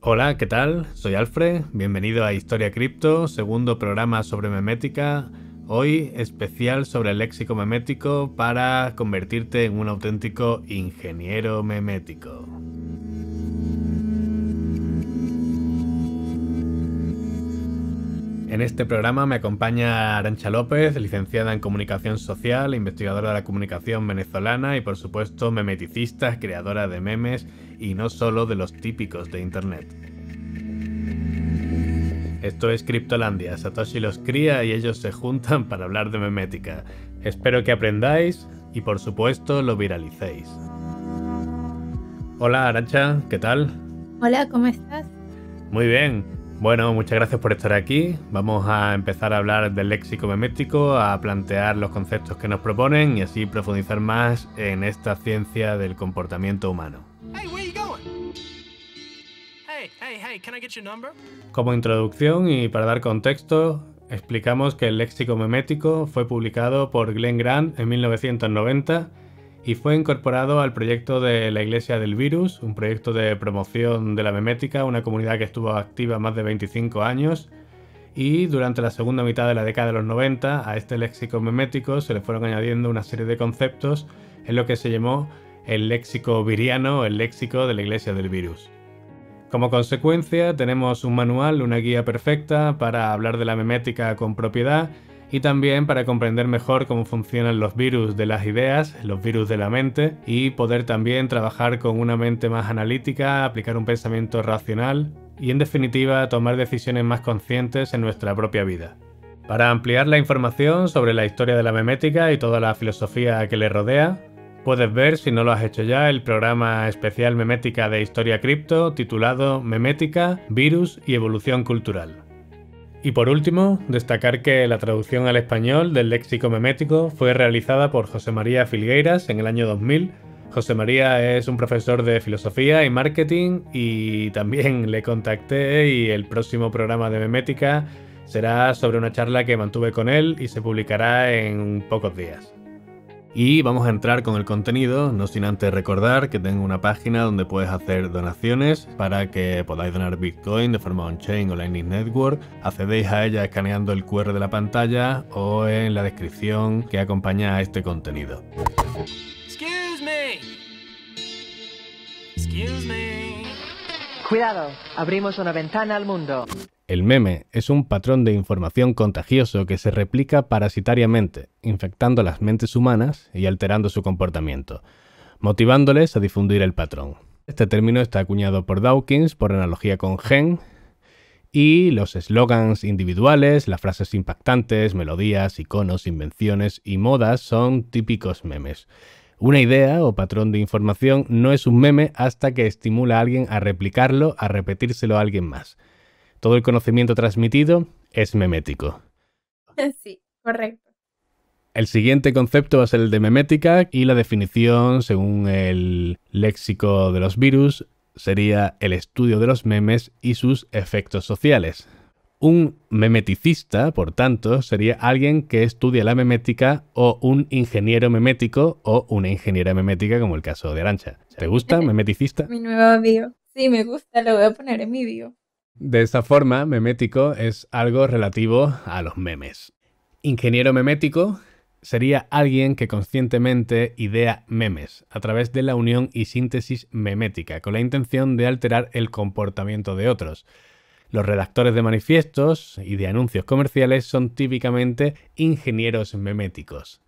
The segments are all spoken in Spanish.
Hola, ¿qué tal? Soy Alfred, bienvenido a Historia Cripto, segundo programa sobre memética. Hoy especial sobre el léxico memético para convertirte en un auténtico ingeniero memético. En este programa me acompaña Arancha López, licenciada en Comunicación Social, investigadora de la comunicación venezolana y por supuesto memeticista, creadora de memes y no solo de los típicos de Internet. Esto es Cryptolandia, Satoshi los cría y ellos se juntan para hablar de memética. Espero que aprendáis y por supuesto lo viralicéis. Hola Arancha, ¿qué tal? Hola, ¿cómo estás? Muy bien, bueno, muchas gracias por estar aquí. Vamos a empezar a hablar del léxico memético, a plantear los conceptos que nos proponen y así profundizar más en esta ciencia del comportamiento humano. Como introducción y para dar contexto, explicamos que el léxico memético fue publicado por Glenn Grant en 1990 y fue incorporado al proyecto de la Iglesia del Virus, un proyecto de promoción de la memética, una comunidad que estuvo activa más de 25 años. Y durante la segunda mitad de la década de los 90 a este léxico memético se le fueron añadiendo una serie de conceptos en lo que se llamó el léxico viriano, el léxico de la Iglesia del Virus. Como consecuencia tenemos un manual, una guía perfecta para hablar de la memética con propiedad y también para comprender mejor cómo funcionan los virus de las ideas, los virus de la mente y poder también trabajar con una mente más analítica, aplicar un pensamiento racional y en definitiva tomar decisiones más conscientes en nuestra propia vida. Para ampliar la información sobre la historia de la memética y toda la filosofía que le rodea, puedes ver, si no lo has hecho ya, el programa especial Memética de Historia Cripto titulado Memética, Virus y Evolución Cultural. Y por último, destacar que la traducción al español del léxico memético fue realizada por José María Filgueiras en el año 2000. José María es un profesor de filosofía y marketing y también le contacté y el próximo programa de memética será sobre una charla que mantuve con él y se publicará en pocos días. Y vamos a entrar con el contenido, no sin antes recordar que tengo una página donde puedes hacer donaciones para que podáis donar Bitcoin de forma on-chain o Lightning Network. Accedéis a ella escaneando el QR de la pantalla o en la descripción que acompaña a este contenido. Cuidado, abrimos una ventana al mundo. El meme es un patrón de información contagioso que se replica parasitariamente, infectando las mentes humanas y alterando su comportamiento, motivándoles a difundir el patrón. Este término está acuñado por Dawkins por analogía con gen, y los eslogans individuales, las frases impactantes, melodías, iconos, invenciones y modas son típicos memes. Una idea o patrón de información no es un meme hasta que estimula a alguien a replicarlo, a repetírselo a alguien más todo el conocimiento transmitido es memético. Sí, correcto. El siguiente concepto es el de memética y la definición, según el léxico de los virus, sería el estudio de los memes y sus efectos sociales. Un memeticista, por tanto, sería alguien que estudia la memética o un ingeniero memético o una ingeniera memética, como el caso de Arancha. ¿Te gusta memeticista? mi nuevo bio. Sí, me gusta, lo voy a poner en mi bio. De esta forma, memético es algo relativo a los memes. Ingeniero memético sería alguien que conscientemente idea memes a través de la unión y síntesis memética, con la intención de alterar el comportamiento de otros. Los redactores de manifiestos y de anuncios comerciales son típicamente ingenieros meméticos.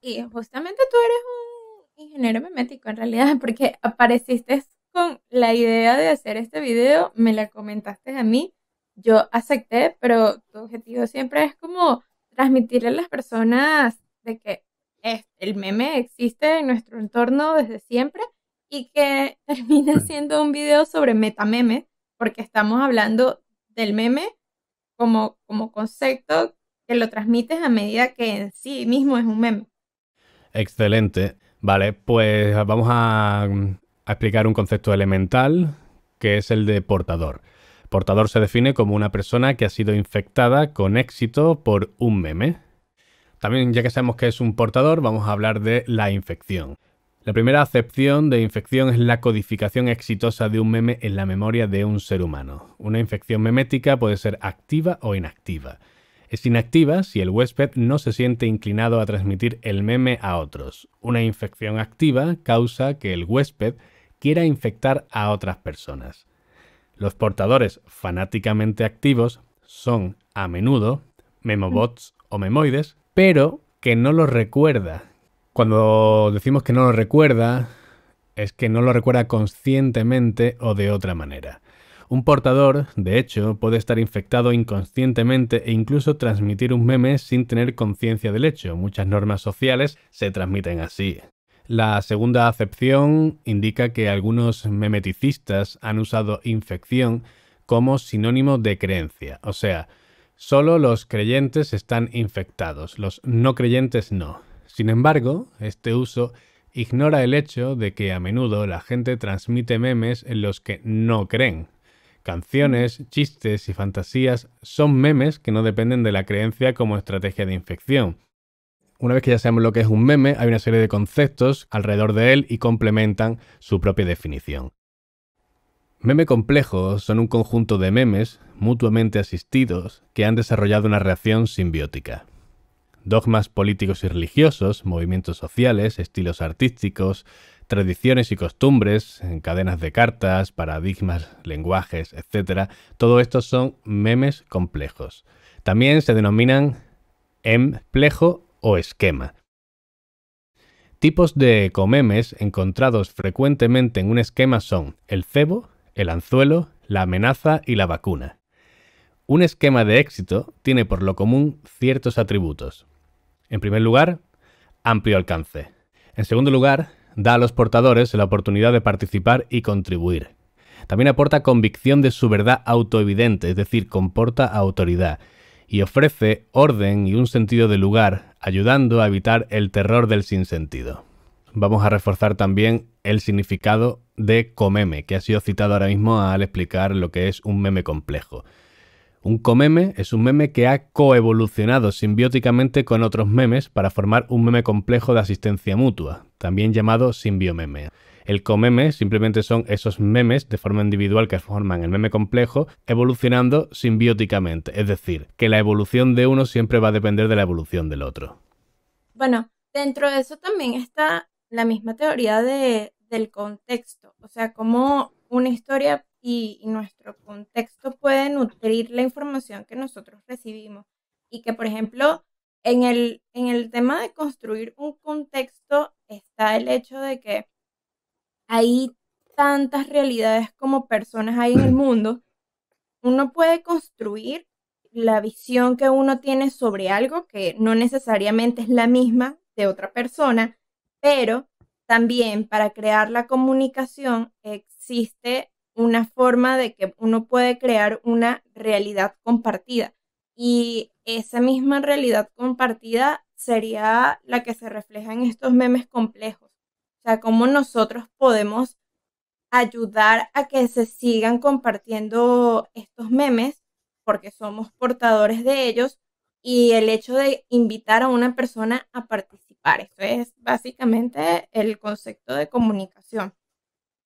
Y justamente tú eres un ingeniero memético en realidad, porque apareciste con la idea de hacer este video, me la comentaste a mí, yo acepté, pero tu objetivo siempre es como transmitirle a las personas de que el meme existe en nuestro entorno desde siempre y que termina siendo un video sobre metameme, porque estamos hablando del meme como, como concepto que lo transmites a medida que en sí mismo es un meme. Excelente. Vale, pues vamos a a explicar un concepto elemental que es el de portador. Portador se define como una persona que ha sido infectada con éxito por un meme. También ya que sabemos que es un portador, vamos a hablar de la infección. La primera acepción de infección es la codificación exitosa de un meme en la memoria de un ser humano. Una infección memética puede ser activa o inactiva. Es inactiva si el huésped no se siente inclinado a transmitir el meme a otros. Una infección activa causa que el huésped quiera infectar a otras personas. Los portadores fanáticamente activos son a menudo memobots o memoides, pero que no los recuerda. Cuando decimos que no lo recuerda, es que no lo recuerda conscientemente o de otra manera. Un portador, de hecho, puede estar infectado inconscientemente e incluso transmitir un meme sin tener conciencia del hecho. Muchas normas sociales se transmiten así. La segunda acepción indica que algunos memeticistas han usado infección como sinónimo de creencia, o sea, solo los creyentes están infectados, los no creyentes no. Sin embargo, este uso ignora el hecho de que a menudo la gente transmite memes en los que no creen. Canciones, chistes y fantasías son memes que no dependen de la creencia como estrategia de infección. Una vez que ya sabemos lo que es un meme, hay una serie de conceptos alrededor de él y complementan su propia definición. Meme complejos son un conjunto de memes mutuamente asistidos que han desarrollado una reacción simbiótica. Dogmas políticos y religiosos, movimientos sociales, estilos artísticos, tradiciones y costumbres, cadenas de cartas, paradigmas, lenguajes, etc. Todo esto son memes complejos. También se denominan emplejo o esquema. Tipos de comemes encontrados frecuentemente en un esquema son el cebo, el anzuelo, la amenaza y la vacuna. Un esquema de éxito tiene por lo común ciertos atributos. En primer lugar, amplio alcance. En segundo lugar, da a los portadores la oportunidad de participar y contribuir. También aporta convicción de su verdad autoevidente, es decir, comporta autoridad, y ofrece orden y un sentido de lugar ayudando a evitar el terror del sinsentido. Vamos a reforzar también el significado de comeme, que ha sido citado ahora mismo al explicar lo que es un meme complejo. Un comeme es un meme que ha coevolucionado simbióticamente con otros memes para formar un meme complejo de asistencia mutua, también llamado simbiomeme. El comeme simplemente son esos memes de forma individual que forman el meme complejo evolucionando simbióticamente, es decir, que la evolución de uno siempre va a depender de la evolución del otro. Bueno, dentro de eso también está la misma teoría del contexto, o sea, cómo una historia y, nuestro contexto puede nutrir la información que nosotros recibimos. Y que, por ejemplo, el, en el tema de construir un contexto está el hecho de que hay tantas realidades como personas hay en el mundo, uno puede construir la visión que uno tiene sobre algo que no necesariamente es la misma de otra persona, pero también para crear la comunicación existe una forma de que uno puede crear una realidad compartida. Y esa misma realidad compartida sería la que se refleja en estos memes complejos. O sea, cómo nosotros podemos ayudar a que se sigan compartiendo estos memes porque somos portadores de ellos y el hecho de invitar a una persona a participar. Esto es básicamente el concepto de comunicación.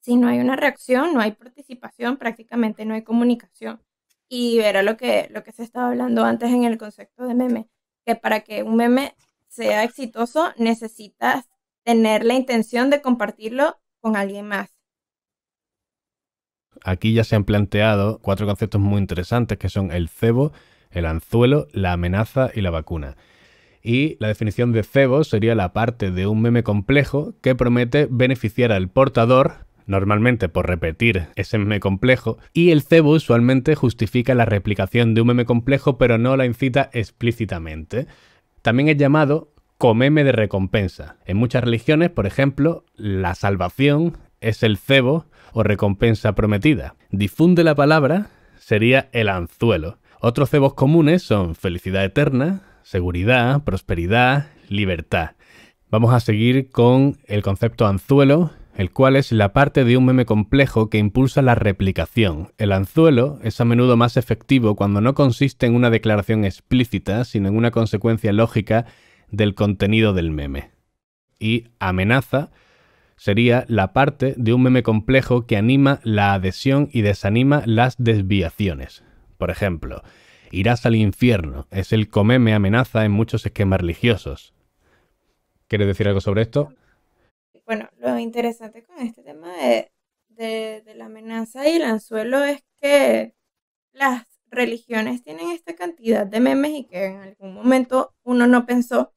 Si no hay una reacción, no hay participación, prácticamente no hay comunicación. Y era lo que, lo que se estaba hablando antes en el concepto de meme, que para que un meme sea exitoso necesitas tener la intención de compartirlo con alguien más. Aquí ya se han planteado cuatro conceptos muy interesantes que son el cebo, el anzuelo, la amenaza y la vacuna. Y la definición de cebo sería la parte de un meme complejo que promete beneficiar al portador, normalmente por repetir ese meme complejo, y el cebo usualmente justifica la replicación de un meme complejo pero no la incita explícitamente. También es llamado comeme de recompensa. En muchas religiones, por ejemplo, la salvación es el cebo o recompensa prometida. Difunde la palabra sería el anzuelo. Otros cebos comunes son felicidad eterna, seguridad, prosperidad, libertad. Vamos a seguir con el concepto anzuelo, el cual es la parte de un meme complejo que impulsa la replicación. El anzuelo es a menudo más efectivo cuando no consiste en una declaración explícita, sino en una consecuencia lógica del contenido del meme. Y amenaza sería la parte de un meme complejo que anima la adhesión y desanima las desviaciones. Por ejemplo, irás al infierno es el comeme amenaza en muchos esquemas religiosos. ¿Quieres decir algo sobre esto? Bueno, lo interesante con este tema de, la amenaza y el anzuelo es que las religiones tienen esta cantidad de memes y que en algún momento uno no pensó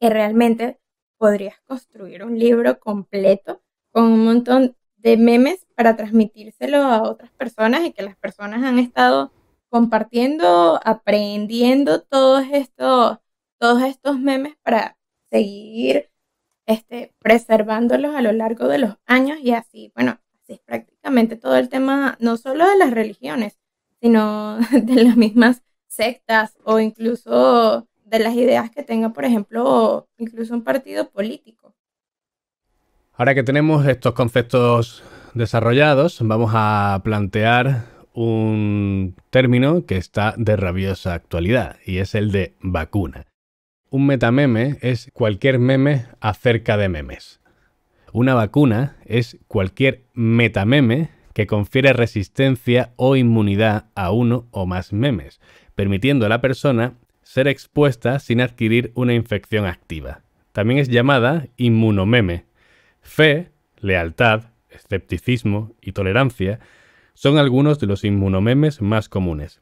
que realmente podrías construir un libro completo con un montón de memes para transmitírselo a otras personas y que las personas han estado compartiendo, aprendiendo todos estos, todos estos memes para seguir este, preservándolos a lo largo de los años y así, bueno, así es prácticamente todo el tema, no solo de las religiones, sino de las mismas sectas o incluso de las ideas que tenga, por ejemplo, incluso un partido político. Ahora que tenemos estos conceptos desarrollados, vamos a plantear un término que está de rabiosa actualidad y es el de vacuna. Un metameme es cualquier meme acerca de memes. Una vacuna es cualquier metameme que confiere resistencia o inmunidad a uno o más memes, permitiendo a la persona ser expuesta sin adquirir una infección activa. También es llamada inmunomeme. Fe, lealtad, escepticismo y tolerancia son algunos de los inmunomemes más comunes.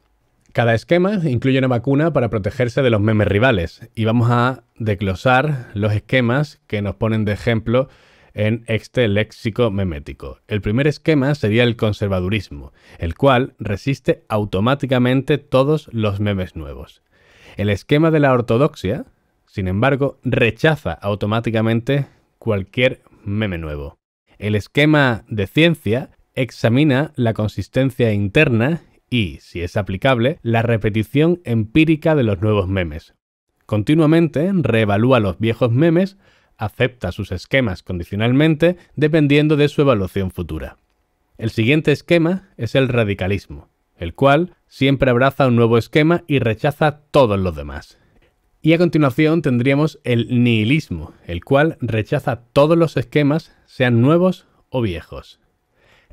Cada esquema incluye una vacuna para protegerse de los memes rivales y vamos a desglosar los esquemas que nos ponen de ejemplo en este léxico memético. El primer esquema sería el conservadurismo, el cual resiste automáticamente todos los memes nuevos. El esquema de la ortodoxia, sin embargo, rechaza automáticamente cualquier meme nuevo. El esquema de ciencia examina la consistencia interna y, si es aplicable, la repetición empírica de los nuevos memes. Continuamente reevalúa los viejos memes, acepta sus esquemas condicionalmente dependiendo de su evaluación futura. El siguiente esquema es el radicalismo el cual siempre abraza un nuevo esquema y rechaza todos los demás. Y a continuación tendríamos el nihilismo, el cual rechaza todos los esquemas, sean nuevos o viejos.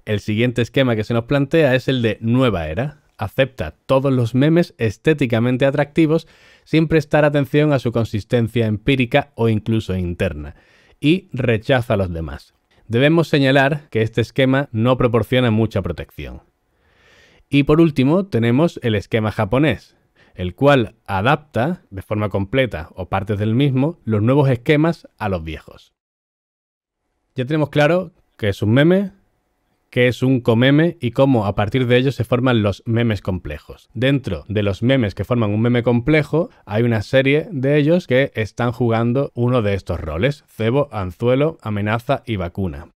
El siguiente esquema que se nos plantea es el de nueva era. Acepta todos los memes estéticamente atractivos sin prestar atención a su consistencia empírica o incluso interna, y rechaza a los demás. Debemos señalar que este esquema no proporciona mucha protección. Y por último tenemos el esquema japonés, el cual adapta de forma completa o partes del mismo los nuevos esquemas a los viejos. Ya tenemos claro qué es un meme, qué es un comeme y cómo a partir de ellos se forman los memes complejos. Dentro de los memes que forman un meme complejo hay una serie de ellos que están jugando uno de estos roles, cebo, anzuelo, amenaza y vacuna.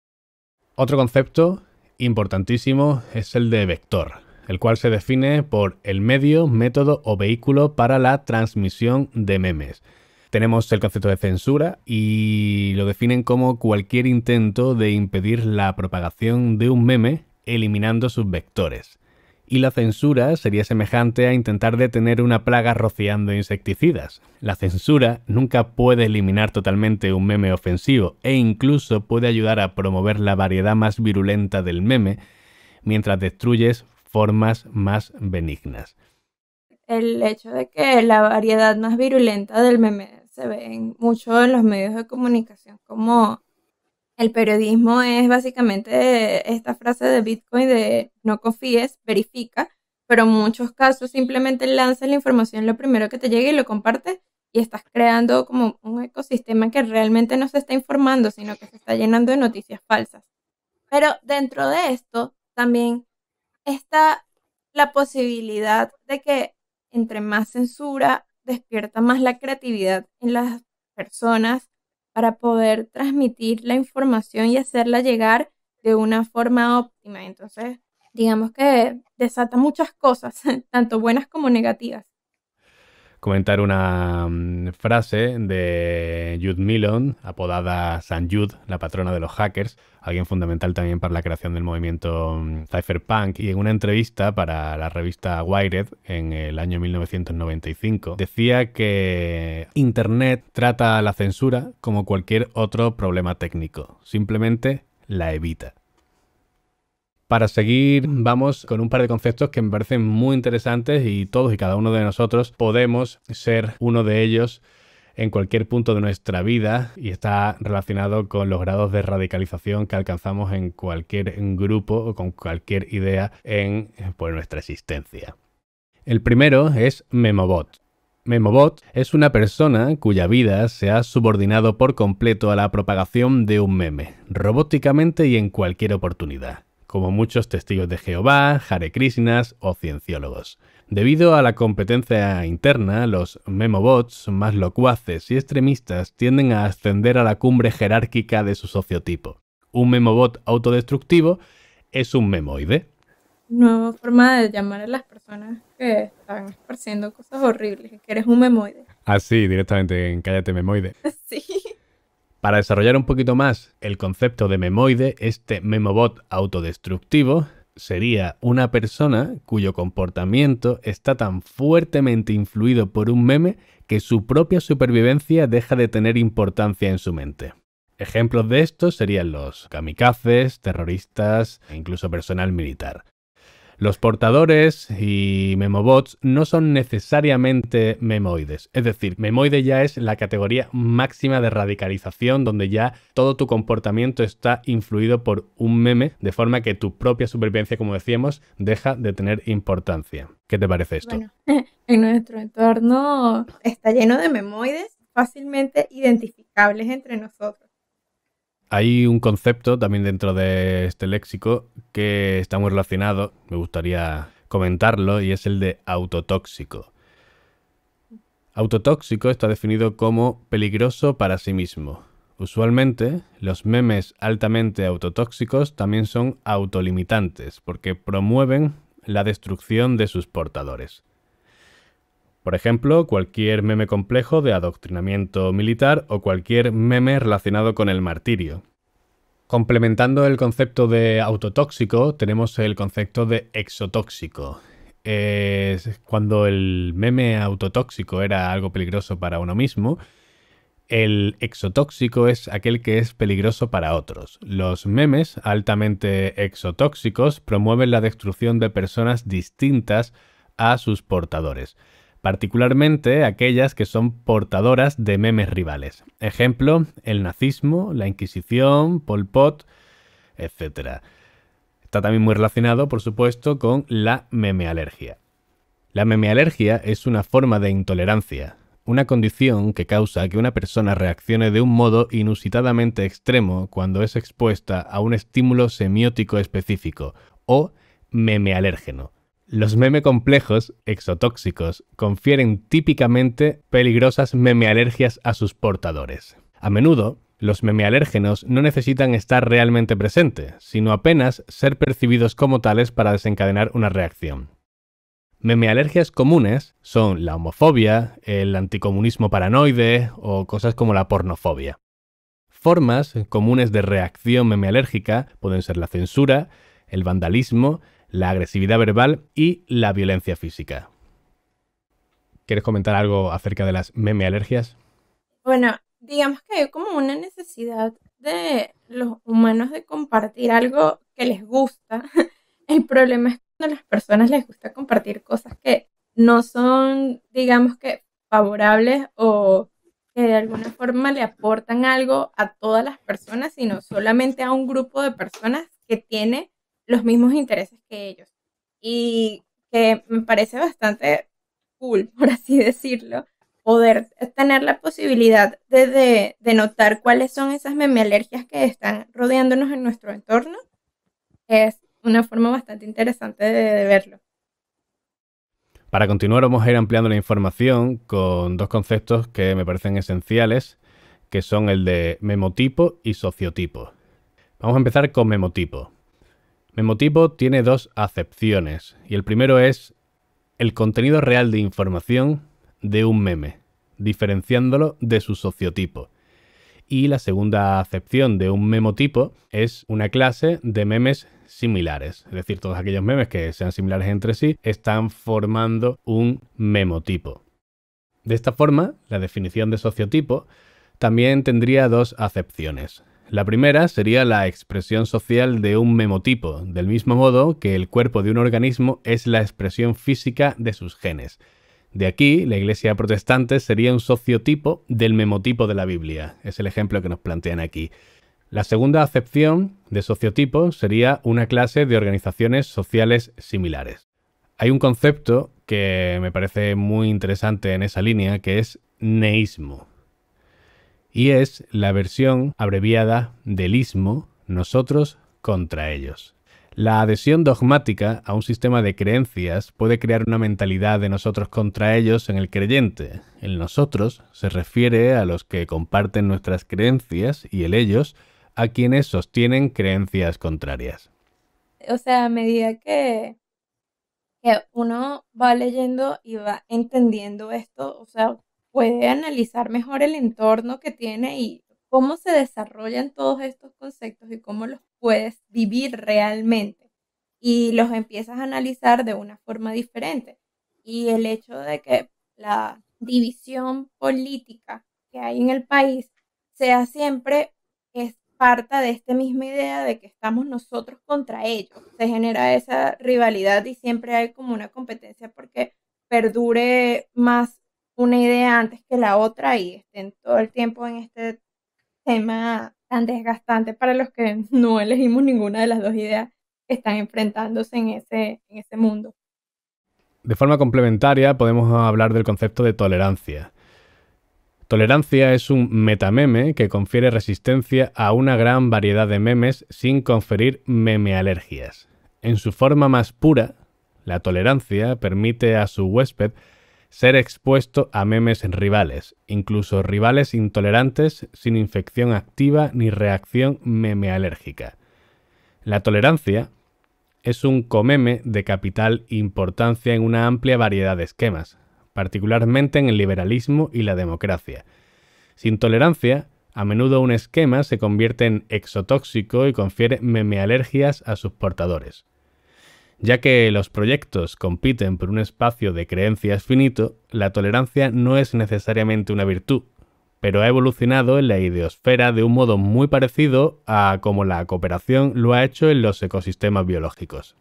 Otro concepto importantísimo es el de vector el cual se define por el medio, método o vehículo para la transmisión de memes. Tenemos el concepto de censura y lo definen como cualquier intento de impedir la propagación de un meme eliminando sus vectores. Y la censura sería semejante a intentar detener una plaga rociando insecticidas. La censura nunca puede eliminar totalmente un meme ofensivo e incluso puede ayudar a promover la variedad más virulenta del meme mientras destruyes formas más benignas. El hecho de que la variedad más virulenta del meme se ve mucho en los medios de comunicación como el periodismo es básicamente esta frase de Bitcoin de no confíes, verifica, pero en muchos casos simplemente lanza la información lo primero que te llegue y lo comparte y estás creando como un ecosistema que realmente no se está informando, sino que se está llenando de noticias falsas. Pero dentro de esto también está la posibilidad de que entre más censura despierta más la creatividad en las personas para poder transmitir la información y hacerla llegar de una forma óptima. Entonces, digamos que desata muchas cosas, tanto buenas como negativas comentar una mm, frase de Jude Milon, apodada San Jude, la patrona de los hackers, alguien fundamental también para la creación del movimiento mm, cypherpunk, y en una entrevista para la revista Wired en el año 1995 decía que Internet trata la censura como cualquier otro problema técnico, simplemente la evita. Para seguir, vamos con un par de conceptos que me parecen muy interesantes y todos y cada uno de nosotros podemos ser uno de ellos en cualquier punto de nuestra vida y está relacionado con los grados de radicalización que alcanzamos en cualquier grupo o con cualquier idea en pues, nuestra existencia. El primero es Memobot. Memobot es una persona cuya vida se ha subordinado por completo a la propagación de un meme, robóticamente y en cualquier oportunidad como muchos testigos de Jehová, Hare Krishnas o cienciólogos. Debido a la competencia interna, los memobots más locuaces y extremistas tienden a ascender a la cumbre jerárquica de su sociotipo. Un memobot autodestructivo es un memoide. Nueva forma de llamar a las personas que están esparciendo cosas horribles, que eres un memoide. Así, ah, directamente en Cállate Memoide. Sí. Para desarrollar un poquito más el concepto de memoide, este memobot autodestructivo sería una persona cuyo comportamiento está tan fuertemente influido por un meme que su propia supervivencia deja de tener importancia en su mente. Ejemplos de esto serían los kamikazes, terroristas e incluso personal militar. Los portadores y memobots no son necesariamente memoides, es decir, memoide ya es la categoría máxima de radicalización donde ya todo tu comportamiento está influido por un meme, de forma que tu propia supervivencia, como decíamos, deja de tener importancia. ¿Qué te parece esto? Bueno, en nuestro entorno está lleno de memoides fácilmente identificables entre nosotros hay un concepto también dentro de este léxico que está muy relacionado, me gustaría comentarlo, y es el de autotóxico. Autotóxico está definido como peligroso para sí mismo. Usualmente, los memes altamente autotóxicos también son autolimitantes, porque promueven la destrucción de sus portadores. Por ejemplo, cualquier meme complejo de adoctrinamiento militar o cualquier meme relacionado con el martirio. Complementando el concepto de autotóxico, tenemos el concepto de exotóxico. cuando el meme autotóxico era algo peligroso para uno mismo, el exotóxico es aquel que es peligroso para otros. Los memes altamente exotóxicos promueven la destrucción de personas distintas a sus portadores particularmente aquellas que son portadoras de memes rivales. Ejemplo, el nazismo, la Inquisición, Pol Pot, etc. Está también muy relacionado, por supuesto, con la memealergia. La memealergia es una forma de intolerancia, una condición que causa que una persona reaccione de un modo inusitadamente extremo cuando es expuesta a un estímulo semiótico específico o memealérgeno los meme complejos, exotóxicos, confieren típicamente peligrosas memealergias a sus portadores. A menudo, los memealérgenos no necesitan estar realmente presentes, sino apenas ser percibidos como tales para desencadenar una reacción. Memealergias comunes son la homofobia, el anticomunismo paranoide o cosas como la pornofobia. Formas comunes de reacción memealérgica pueden ser la censura, el vandalismo la agresividad verbal y la violencia física. ¿Quieres comentar algo acerca de las alergias? Bueno, digamos que hay como una necesidad de los humanos de compartir algo que les gusta. El problema es cuando a las personas les gusta compartir cosas que no son, digamos que, favorables o que de alguna forma le aportan algo a todas las personas, sino solamente a un grupo de personas que tiene los mismos intereses que ellos. Y que me parece bastante cool, por así decirlo, poder tener la posibilidad de, de, notar cuáles son esas memealergias que están rodeándonos en nuestro entorno. Es una forma bastante interesante de, de verlo. Para continuar, vamos a ir ampliando la información con dos conceptos que me parecen esenciales, que son el de memotipo y sociotipo. Vamos a empezar con memotipo. Memotipo tiene dos acepciones, y el primero es el contenido real de información de un meme, diferenciándolo de su sociotipo. Y la segunda acepción de un memotipo es una clase de memes similares, es decir, todos aquellos memes que sean similares entre sí están formando un memotipo. De esta forma, la definición de sociotipo también tendría dos acepciones. La primera sería la expresión social de un memotipo, del mismo modo que el cuerpo de un organismo es la expresión física de sus genes. De aquí, la Iglesia protestante sería un sociotipo del memotipo de la Biblia. Es el ejemplo que nos plantean aquí. La segunda acepción de sociotipo sería una clase de organizaciones sociales similares. Hay un concepto que me parece muy interesante en esa línea, que es neísmo y es la versión abreviada del ismo, nosotros contra ellos. La adhesión dogmática a un sistema de creencias puede crear una mentalidad de nosotros contra ellos en el creyente. El nosotros se refiere a los que comparten nuestras creencias y el ellos a quienes sostienen creencias contrarias. O sea, a medida que, que uno va leyendo y va entendiendo esto, o sea, puede analizar mejor el entorno que tiene y cómo se desarrollan todos estos conceptos y cómo los puedes vivir realmente. Y los empiezas a analizar de una forma diferente. Y el hecho de que la división política que hay en el país sea siempre es parte de esta misma idea de que estamos nosotros contra ellos. Se genera esa rivalidad y siempre hay como una competencia porque perdure más una idea antes que la otra y estén todo el tiempo en este tema tan desgastante para los que no elegimos ninguna de las dos ideas que están enfrentándose en ese, en mundo. De forma complementaria podemos hablar del concepto de tolerancia. Tolerancia es un metameme que confiere resistencia a una gran variedad de memes sin conferir memealergias. En su forma más pura, la tolerancia permite a su huésped ser expuesto a memes rivales, incluso rivales intolerantes sin infección activa ni reacción memealérgica. La tolerancia es un comeme de capital importancia en una amplia variedad de esquemas, particularmente en el liberalismo y la democracia. Sin tolerancia, a menudo un esquema se convierte en exotóxico y confiere memealergias a sus portadores. Ya que los proyectos compiten por un espacio de creencias finito, la tolerancia no es necesariamente una virtud, pero ha evolucionado en la ideosfera de un modo muy parecido a como la cooperación lo ha hecho en los ecosistemas biológicos.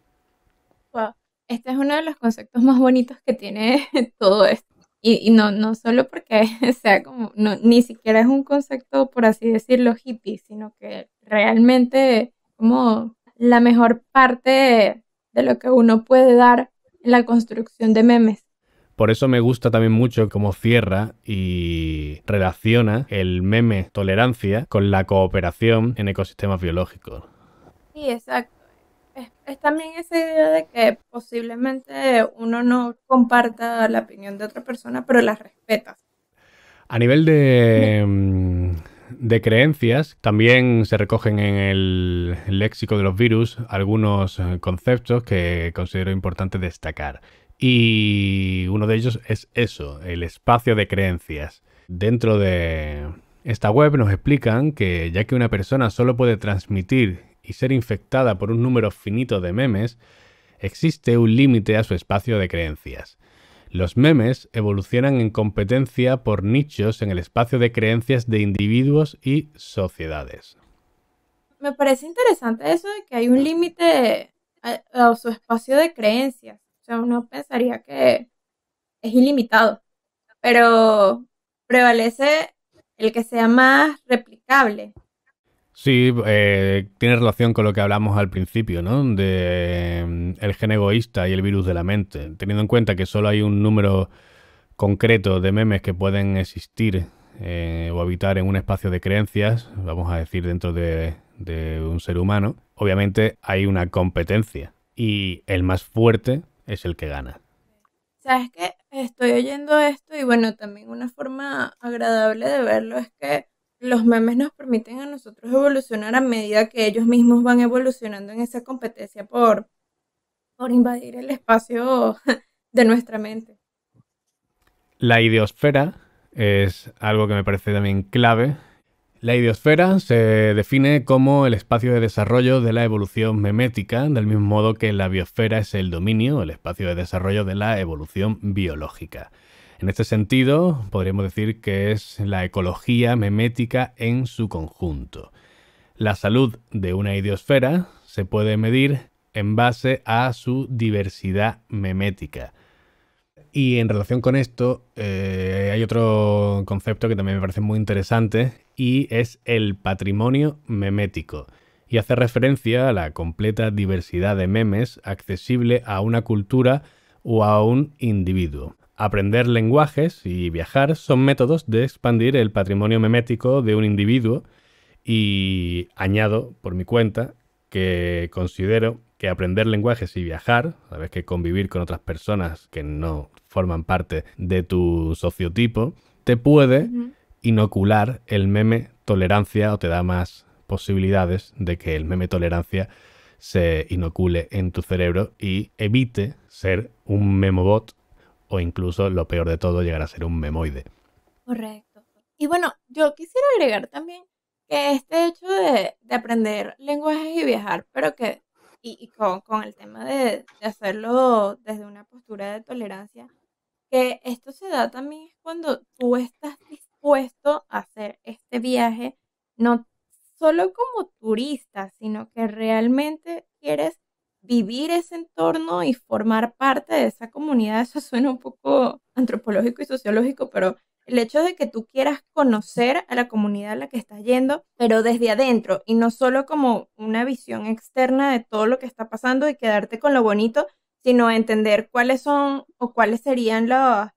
Wow. Este es uno de los conceptos más bonitos que tiene todo esto. Y, no, no solo porque sea como, ni siquiera es un concepto, por así decirlo, hippie, sino que realmente como la mejor parte de lo que uno puede dar en la construcción de memes. Por eso me gusta también mucho cómo cierra y relaciona el meme tolerancia con la cooperación en ecosistemas biológicos. Sí, exacto. Es, también esa idea de que posiblemente uno no comparta la opinión de otra persona, pero la respeta. A nivel de... Mm, de creencias. También se recogen en el léxico de los virus algunos eh, conceptos que considero importante destacar. Y uno de ellos es eso, el espacio de creencias. Dentro de esta web nos explican que ya que una persona solo puede transmitir y ser infectada por un número finito de memes, existe un límite a su espacio de creencias. Los memes evolucionan en competencia por nichos en el espacio de creencias de individuos y sociedades. Me parece interesante eso de que hay un límite a, su espacio de creencias. O sea, uno pensaría que es ilimitado, pero prevalece el que sea más replicable Sí, eh, tiene relación con lo que hablamos al principio, ¿no? De mm, el gen egoísta y el virus de la mente. Teniendo en cuenta que solo hay un número concreto de memes que pueden existir eh, o habitar en un espacio de creencias, vamos a decir, dentro de, de un ser humano, obviamente hay una competencia y el más fuerte es el que gana. ¿Sabes que Estoy oyendo esto y bueno, también una forma agradable de verlo es que los memes nos permiten a nosotros evolucionar a medida que ellos mismos van evolucionando en esa competencia por, invadir el espacio de nuestra mente. La idiosfera es algo que me parece también clave. La idiosfera se define como el espacio de desarrollo de la evolución memética, del mismo modo que la biosfera es el dominio, el espacio de desarrollo de la evolución biológica. En este sentido, podríamos decir que es la ecología memética en su conjunto. La salud de una idiosfera se puede medir en base a su diversidad memética. Y en relación con esto, eh, hay otro concepto que también me parece muy interesante y es el patrimonio memético. Y hace referencia a la completa diversidad de memes accesible a una cultura o a un individuo. Aprender lenguajes y viajar son métodos de expandir el patrimonio memético de un individuo y añado por mi cuenta que considero que aprender lenguajes y viajar, sabes que convivir con otras personas que no forman parte de tu sociotipo, te puede inocular el meme tolerancia o te da más posibilidades de que el meme tolerancia se inocule en tu cerebro y evite ser un memobot o incluso, lo peor de todo, llegar a ser un memoide. Correcto. Y bueno, yo quisiera agregar también que este hecho de, aprender lenguajes y viajar, pero que, y, con, el tema de hacerlo desde una postura de tolerancia, que esto se da también cuando tú estás dispuesto a hacer este viaje, no solo como turista, sino que realmente quieres vivir ese entorno y formar parte de esa comunidad, eso suena un poco antropológico y sociológico, pero el hecho de que tú quieras conocer a la comunidad a la que estás yendo, pero desde adentro y no solo como una visión externa de todo lo que está pasando y quedarte con lo bonito, sino entender cuáles son o cuáles serían las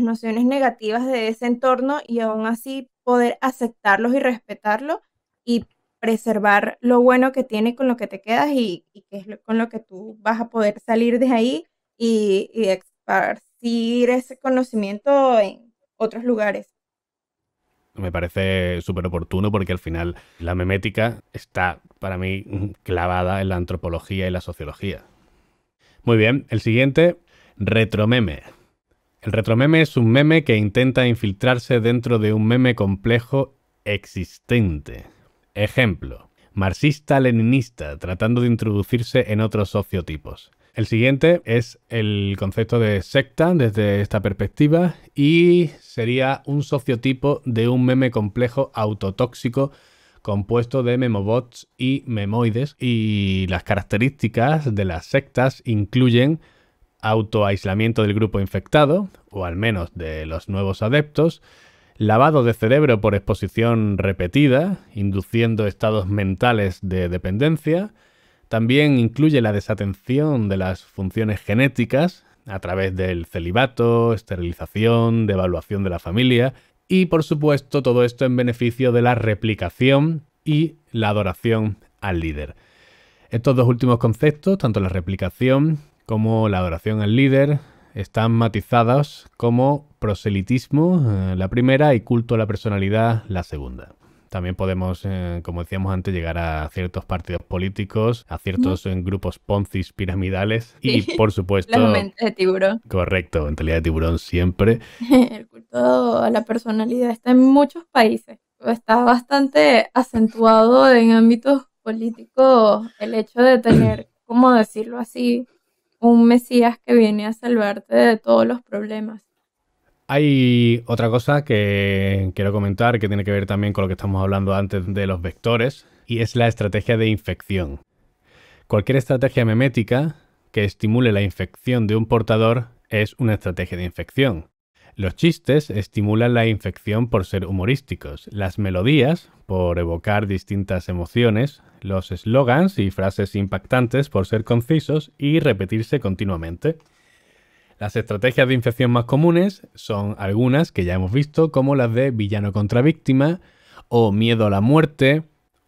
nociones negativas de ese entorno y aún así poder aceptarlos y respetarlos y preservar lo bueno que tiene con lo que te quedas y, es con lo que tú vas a poder salir de ahí y, y esparcir ese conocimiento en otros lugares. Me parece súper oportuno porque al final la memética está para mí mm, clavada en la antropología y la sociología. Muy bien, el siguiente, retromeme. El retromeme es un meme que intenta infiltrarse dentro de un meme complejo existente. Ejemplo, marxista-leninista, tratando de introducirse en otros sociotipos. El siguiente es el concepto de secta desde esta perspectiva y sería un sociotipo de un meme complejo autotóxico compuesto de memobots y memoides y las características de las sectas incluyen autoaislamiento del grupo infectado, o al menos de los nuevos adeptos, lavado de cerebro por exposición repetida, induciendo estados mentales de dependencia. También incluye la desatención de las funciones genéticas a través del celibato, esterilización, devaluación de la familia y por supuesto todo esto en beneficio de la replicación y la adoración al líder. Estos dos últimos conceptos, tanto la replicación como la adoración al líder, están matizados como proselitismo, eh, la primera, y culto a la personalidad, la segunda. También podemos, eh, como decíamos antes, llegar a ciertos partidos políticos, a ciertos mm. eh, grupos poncis piramidales y, por supuesto... La mente de tiburón. Correcto, mentalidad de tiburón siempre. El culto a la personalidad está en muchos países. Está bastante acentuado en ámbitos políticos el hecho de tener, como decirlo así, un Mesías que viene a salvarte de todos los problemas. Hay otra cosa que quiero comentar que tiene que ver también con lo que estamos hablando antes de los vectores y es la estrategia de infección. Cualquier estrategia memética que estimule la infección de un portador es una estrategia de infección. Los chistes estimulan la infección por ser humorísticos, las melodías por evocar distintas emociones, los eslogans y frases impactantes por ser concisos y repetirse continuamente. Las estrategias de infección más comunes son algunas que ya hemos visto, como las de villano contra víctima, o miedo a la muerte,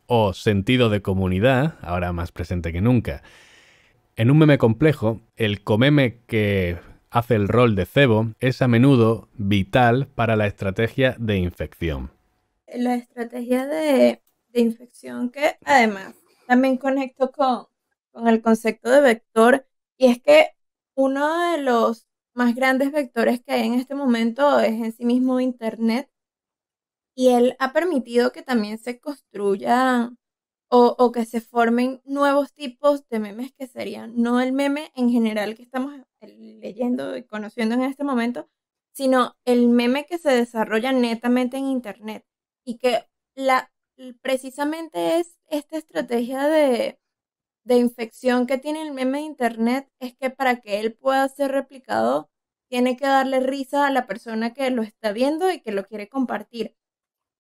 o sentido de comunidad, ahora más presente que nunca. En un meme complejo, el comeme que hace el rol de cebo es a menudo vital para la estrategia de infección. La estrategia de, infección que además también conecto con el concepto de vector y es que uno de los más grandes vectores que hay en este momento es en sí mismo Internet y él ha permitido que también se construyan o, o, que se formen nuevos tipos de memes que serían no el meme en general que estamos leyendo y conociendo en este momento, sino el meme que se desarrolla netamente en Internet y que la, precisamente es esta estrategia de de infección que tiene el meme de internet es que para que él pueda ser replicado, tiene que darle risa a la persona que lo está viendo y que lo quiere compartir.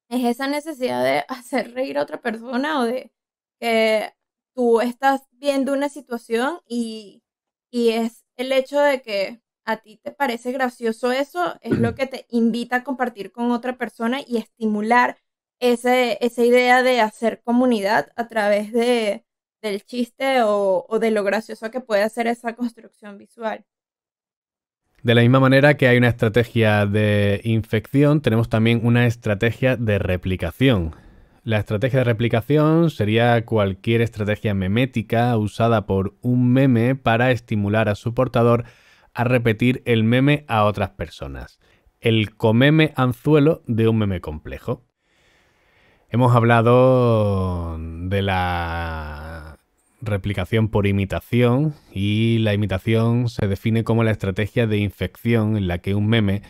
Es esa necesidad de hacer reír a otra persona o de que tú estás viendo una situación y, y es el hecho de que a ti te parece gracioso eso, es lo que te invita a compartir con otra persona y estimular ese, esa idea de hacer comunidad a través de, del chiste o, de lo gracioso que puede hacer esa construcción visual. De la misma manera que hay una estrategia de infección, tenemos también una estrategia de replicación. La estrategia de replicación sería cualquier estrategia memética usada por un meme para estimular a su portador a repetir el meme a otras personas. El comeme anzuelo de un meme complejo. Hemos hablado de la replicación por imitación y la imitación se define como la estrategia de infección en la que un meme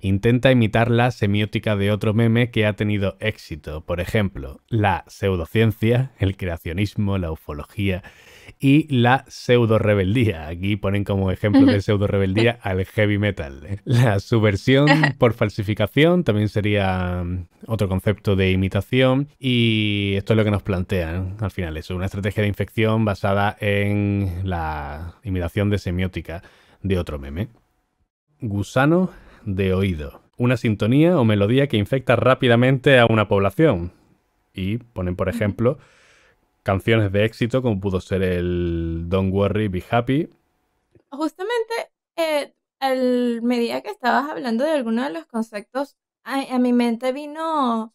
intenta imitar la semiótica de otro meme que ha tenido éxito, por ejemplo, la pseudociencia, el creacionismo, la ufología, y la pseudo rebeldía. Aquí ponen como ejemplo de pseudo rebeldía al heavy metal. ¿eh? La subversión por falsificación también sería mm, otro concepto de imitación y esto es lo que nos plantean al final. Es una estrategia de infección basada en la imitación de semiótica de otro meme. Gusano de oído. Una sintonía o melodía que infecta rápidamente a una población. Y ponen, por ejemplo, canciones de éxito, como pudo ser el Don't Worry, Be Happy. Justamente, eh, medida que estabas hablando de alguno de los conceptos, a, mi mente vino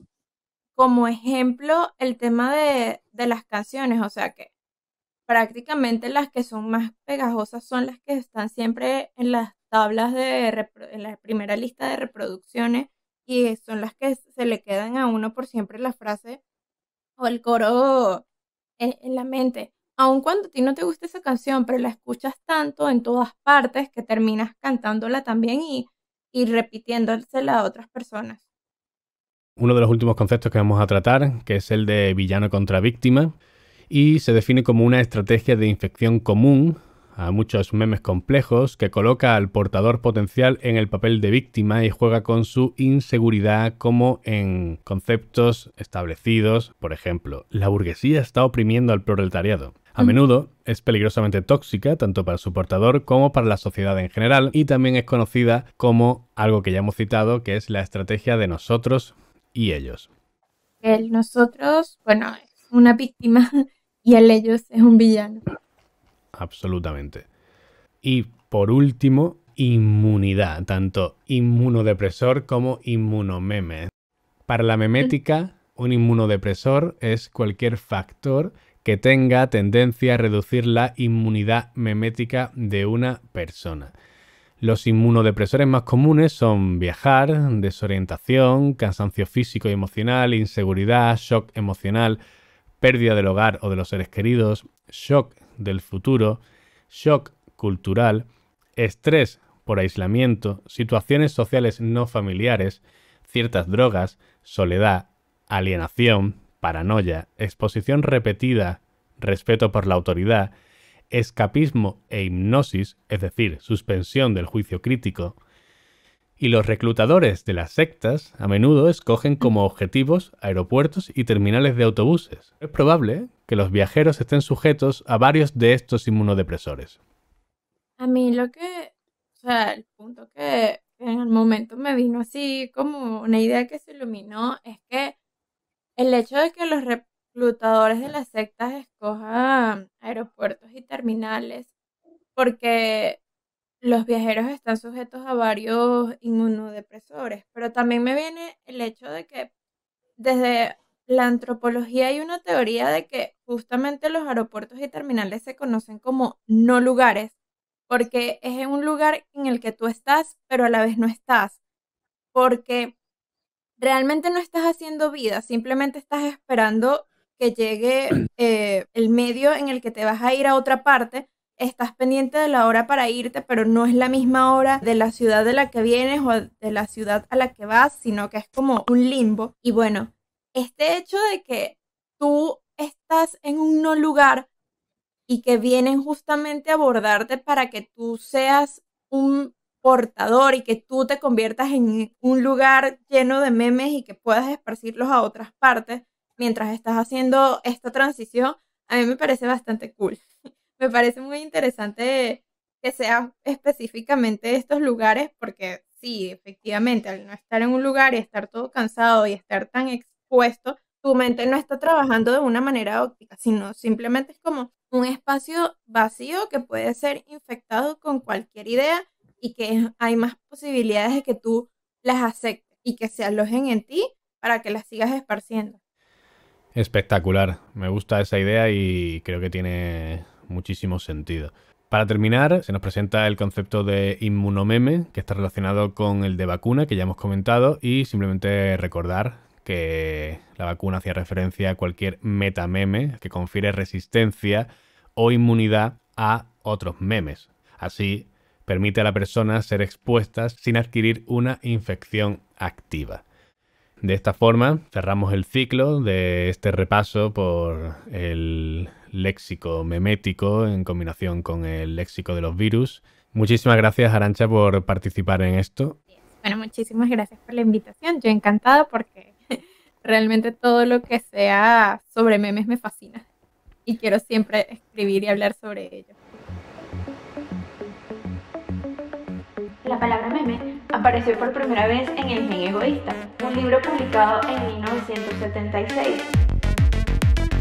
como ejemplo el tema de, las canciones, o sea que prácticamente las que son más pegajosas son las que están siempre en las tablas de en la primera lista de reproducciones y son las que se le quedan a uno por siempre la frase o el coro en, la mente. Aun cuando a ti no te gusta esa canción, pero la escuchas tanto en todas partes que terminas cantándola también y, y repitiéndosela a otras personas. Uno de los últimos conceptos que vamos a tratar, que es el de villano contra víctima, y se define como una estrategia de infección común a muchos memes complejos, que coloca al portador potencial en el papel de víctima y juega con su inseguridad como en conceptos establecidos, por ejemplo, la burguesía está oprimiendo al proletariado. A mm. menudo es peligrosamente tóxica tanto para su portador como para la sociedad en general y también es conocida como algo que ya hemos citado, que es la estrategia de nosotros y ellos. El nosotros, bueno, es una víctima y el ellos es un villano absolutamente. Y por último, inmunidad, tanto inmunodepresor como inmunomeme. Para la memética, un inmunodepresor es cualquier factor que tenga tendencia a reducir la inmunidad memética de una persona. Los inmunodepresores más comunes son viajar, desorientación, cansancio físico y emocional, inseguridad, shock emocional, pérdida del hogar o de los seres queridos, shock del futuro, shock cultural, estrés por aislamiento, situaciones sociales no familiares, ciertas drogas, soledad, alienación, paranoia, exposición repetida, respeto por la autoridad, escapismo e hipnosis, es decir, suspensión del juicio crítico, y los reclutadores de las sectas a menudo escogen como objetivos aeropuertos y terminales de autobuses. Es probable que los viajeros estén sujetos a varios de estos inmunodepresores. A mí lo que, o sea, el punto que en el momento me vino así como una idea que se iluminó es que el hecho de que los reclutadores de las sectas escojan aeropuertos y terminales, porque los viajeros están sujetos a varios inmunodepresores, pero también me viene el hecho de que desde la antropología hay una teoría de que justamente los aeropuertos y terminales se conocen como no lugares, porque es un lugar en el que tú estás, pero a la vez no estás, porque realmente no estás haciendo vida, simplemente estás esperando que llegue eh, el medio en el que te vas a ir a otra parte, estás pendiente de la hora para irte, pero no es la misma hora de la ciudad de la que vienes o de la ciudad a la que vas, sino que es como un limbo. Y bueno, este hecho de que tú estás en un no lugar y que vienen justamente a abordarte para que tú seas un portador y que tú te conviertas en un lugar lleno de memes y que puedas esparcirlos a otras partes mientras estás haciendo esta transición, a mí me parece bastante cool. me parece muy interesante que sea específicamente estos lugares, porque sí, efectivamente, al no estar en un lugar y estar todo cansado y estar tan expuesto, tu mente no está trabajando de una manera óptica, sino simplemente es como un espacio vacío que puede ser infectado con cualquier idea y que hay más posibilidades de que tú las aceptes y que se alojen en ti para que las sigas esparciendo. Espectacular, me gusta esa idea y creo que tiene muchísimo sentido. Para terminar, se nos presenta el concepto de inmunomeme, que está relacionado con el de vacuna, que ya hemos comentado, y simplemente recordar que la vacuna hacía referencia a cualquier metameme que confiere resistencia o inmunidad a otros memes. Así, permite a la persona ser expuesta sin adquirir una infección activa. De esta forma, cerramos el ciclo de este repaso por el léxico memético en combinación con el léxico de los virus. Muchísimas gracias, Arancha, por participar en esto. Bueno, muchísimas gracias por la invitación. Yo encantada porque realmente todo lo que sea sobre memes me fascina y quiero siempre escribir y hablar sobre ello. La palabra meme apareció por primera vez en El gen egoísta, un libro publicado en 1976.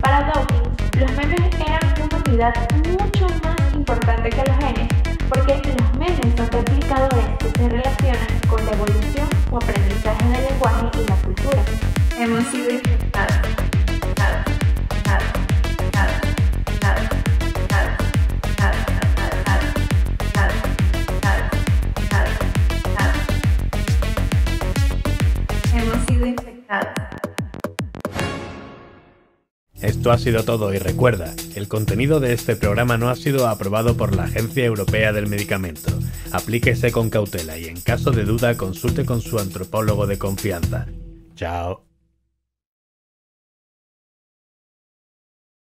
Para Dawkins, los memes eran una unidad mucho más importante que los genes, porque los memes son replicadores que se relacionan con la evolución o aprendizaje del lenguaje y la cultura. Hemos sido infectados. Hemos sido infectados. Esto ha sido todo y recuerda, el contenido de este programa no ha sido aprobado por la Agencia Europea del Medicamento. Aplíquese con cautela y en caso de duda consulte con su antropólogo de confianza. Chao.